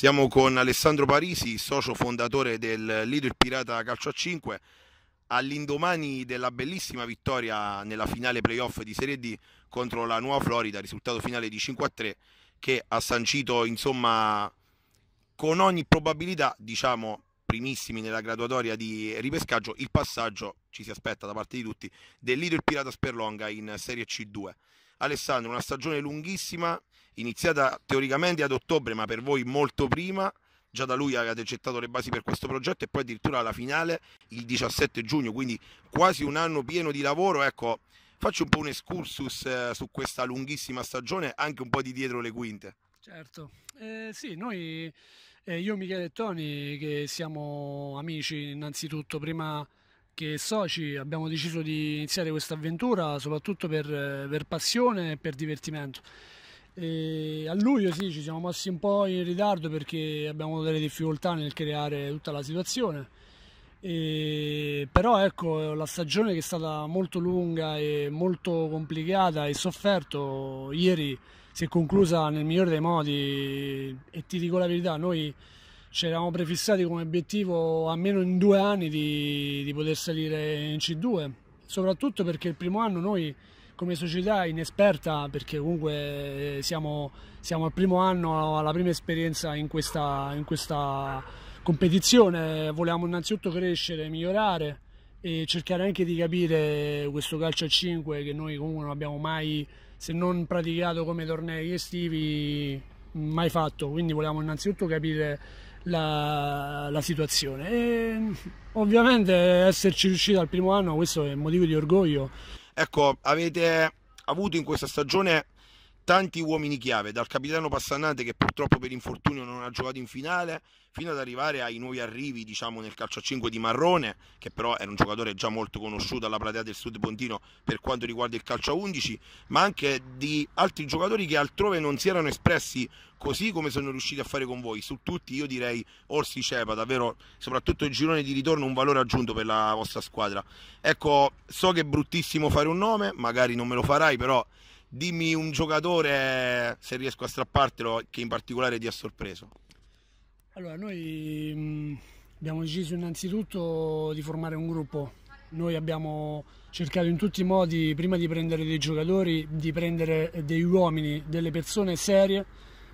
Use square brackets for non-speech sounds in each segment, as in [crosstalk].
Siamo con Alessandro Parisi, socio fondatore del Lido Il Pirata Calcio a 5. All'indomani della bellissima vittoria nella finale playoff di Serie D contro la Nuova Florida, risultato finale di 5 a 3, che ha sancito insomma con ogni probabilità, diciamo primissimi nella graduatoria di ripescaggio, il passaggio ci si aspetta da parte di tutti del Lido Il Pirata Sperlonga in Serie C2. Alessandro, una stagione lunghissima, iniziata teoricamente ad ottobre, ma per voi molto prima. Già da lui avete gettato le basi per questo progetto e poi addirittura alla finale il 17 giugno, quindi quasi un anno pieno di lavoro. Ecco, faccio un po' un excursus eh, su questa lunghissima stagione, anche un po' di dietro le quinte. Certo, eh, sì, noi, eh, io Michele e Tony, che siamo amici innanzitutto, prima che soci, abbiamo deciso di iniziare questa avventura soprattutto per, eh, per passione e per divertimento e a luglio sì, ci siamo messi un po' in ritardo perché abbiamo avuto delle difficoltà nel creare tutta la situazione. E, però ecco, la stagione che è stata molto lunga e molto complicata e sofferto, ieri si è conclusa nel migliore dei modi e ti dico la verità, noi ci eravamo prefissati come obiettivo almeno in due anni di, di poter salire in C2, soprattutto perché il primo anno noi come società inesperta perché comunque eh, siamo, siamo al primo anno, alla prima esperienza in questa, in questa competizione, volevamo innanzitutto crescere, migliorare e cercare anche di capire questo calcio a 5 che noi comunque non abbiamo mai, se non praticato come tornei estivi, mai fatto, quindi volevamo innanzitutto capire la, la situazione e ovviamente esserci riusciti al primo anno questo è motivo di orgoglio. Ecco, avete avuto in questa stagione tanti uomini chiave, dal capitano Passannante che purtroppo per infortunio non ha giocato in finale, fino ad arrivare ai nuovi arrivi diciamo, nel calcio a 5 di Marrone, che però era un giocatore già molto conosciuto alla platea del Sud Pontino per quanto riguarda il calcio a 11, ma anche di altri giocatori che altrove non si erano espressi così come sono riusciti a fare con voi. Su tutti io direi Orsi Cepa, davvero soprattutto il girone di ritorno un valore aggiunto per la vostra squadra. Ecco, so che è bruttissimo fare un nome, magari non me lo farai, però Dimmi un giocatore, se riesco a strappartelo, che in particolare ti ha sorpreso. Allora, noi mm, abbiamo deciso innanzitutto di formare un gruppo. Noi abbiamo cercato in tutti i modi, prima di prendere dei giocatori, di prendere dei uomini, delle persone serie,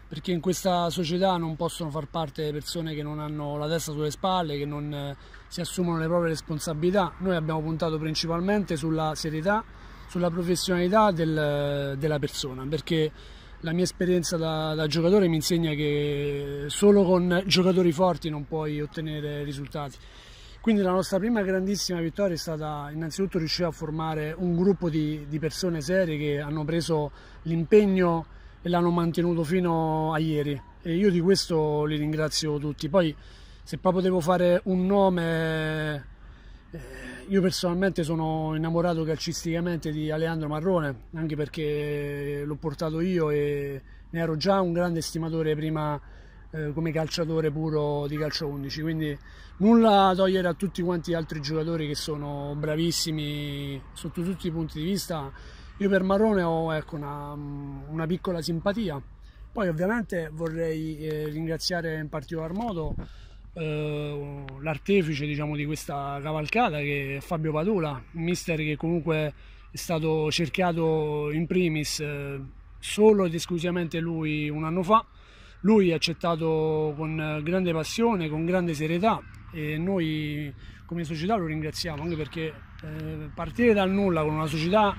perché in questa società non possono far parte persone che non hanno la testa sulle spalle, che non eh, si assumono le proprie responsabilità. Noi abbiamo puntato principalmente sulla serietà, sulla professionalità del, della persona, perché la mia esperienza da, da, giocatore mi insegna che solo con giocatori forti non puoi ottenere risultati. Quindi la nostra prima grandissima vittoria è stata innanzitutto riuscire a formare un gruppo di, di persone serie che hanno preso l'impegno e l'hanno mantenuto fino a ieri e io di questo li ringrazio tutti. Poi se poi potevo fare un nome... Eh, io personalmente sono innamorato calcisticamente di Alejandro Marrone, anche perché l'ho portato io e ne ero già un grande stimatore prima eh, come calciatore puro di calcio 11, quindi nulla a togliere a tutti quanti gli altri giocatori che sono bravissimi sotto tutti i punti di vista. Io per Marrone ho ecco, una, una, piccola simpatia. Poi ovviamente vorrei eh, ringraziare in particolar modo eh, l'artefice diciamo, di questa cavalcata che è Fabio Padula, un mister che comunque è stato cercato in primis eh, solo ed esclusivamente lui un anno fa. Lui ha accettato con grande passione, con grande serietà e noi come società lo ringraziamo anche perché eh, partire dal nulla con una società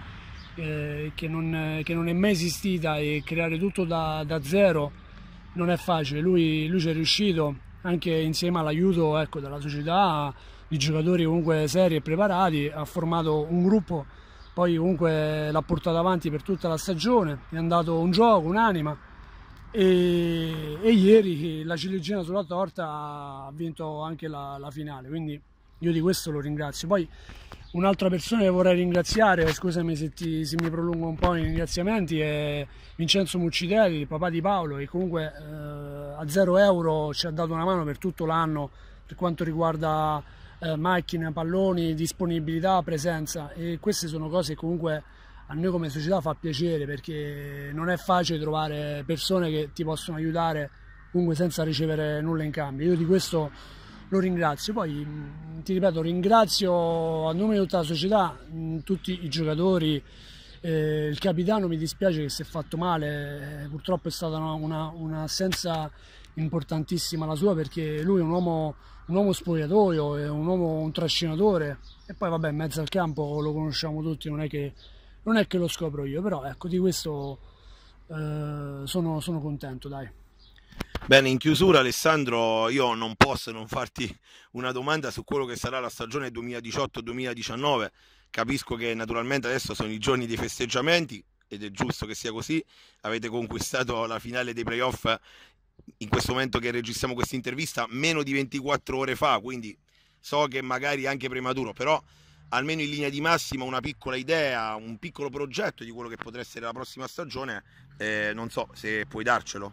eh, che, non, che, non, è mai esistita e creare tutto da, da zero non è facile. Lui, lui ci è riuscito anche insieme all'aiuto ecco, della società, di giocatori comunque seri e preparati, ha formato un gruppo, poi comunque l'ha portato avanti per tutta la stagione, è andato un gioco, un'anima e, e ieri la ciliegina sulla torta ha vinto anche la, la finale, quindi io di questo lo ringrazio. Poi un'altra persona che vorrei ringraziare, scusami se, ti, se, mi prolungo un po' i ringraziamenti, è Vincenzo Muccidelli, papà di Paolo, che comunque... Eh, a 0 euro ci ha dato una mano per tutto l'anno per quanto riguarda eh, macchine, palloni, disponibilità, presenza e queste sono cose che comunque a noi come società fa piacere perché non è facile trovare persone che ti possono aiutare comunque senza ricevere nulla in cambio. Io di questo lo ringrazio. Poi ti ripeto, ringrazio a nome di tutta la società tutti i giocatori, eh, il capitano mi dispiace che si è fatto male, eh, purtroppo è stata un'assenza una importantissima la sua perché lui è un uomo, un uomo spogliatoio, è un uomo, un trascinatore e poi vabbè in mezzo al campo lo conosciamo tutti, non è che, non è che lo scopro io, però ecco di questo eh, sono, sono contento dai. Bene, in chiusura Alessandro, io non posso non farti una domanda su quello che sarà la stagione 2018-2019. Capisco che naturalmente adesso sono i giorni dei festeggiamenti ed è giusto che sia così. Avete conquistato la finale dei playoff in questo momento che registriamo questa intervista meno di 24 ore fa, quindi so che magari è anche prematuro, però almeno in linea di massima una piccola idea, un piccolo progetto di quello che potrebbe essere la prossima stagione, eh, non so se puoi darcelo.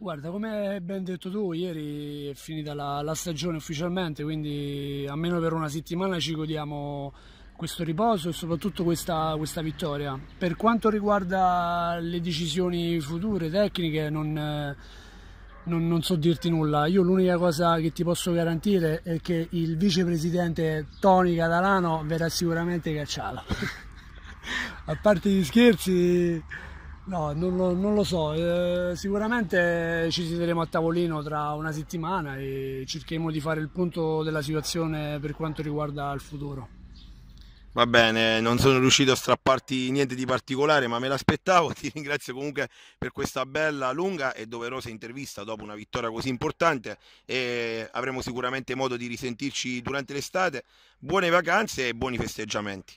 Guarda, come ben detto tu, ieri è finita la, la, stagione ufficialmente, quindi almeno per una settimana ci godiamo questo riposo e soprattutto questa, questa vittoria. Per quanto riguarda le decisioni future, tecniche, non, non, non so dirti nulla. Io l'unica cosa che ti posso garantire è che il vicepresidente Tony Catalano verrà sicuramente cacciato. [laughs] A parte gli scherzi... No, non lo, non lo so, eh, sicuramente ci siederemo a tavolino tra una settimana e cercheremo di fare il punto della situazione per quanto riguarda il futuro. Va bene, non sono riuscito a strapparti niente di particolare, ma me l'aspettavo. [laughs] Ti ringrazio comunque per questa bella, lunga e doverosa intervista dopo una vittoria così importante e avremo sicuramente modo di risentirci durante l'estate. Buone vacanze e buoni festeggiamenti.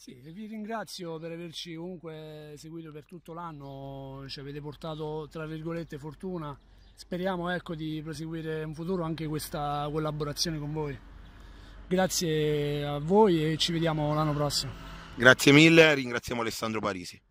Sì, vi ringrazio per averci comunque seguito per tutto l'anno, ci avete portato tra virgolette fortuna, speriamo ecco, di proseguire in futuro anche questa collaborazione con voi. Grazie a voi e ci vediamo l'anno prossimo. Grazie mille, ringraziamo Alessandro Parisi.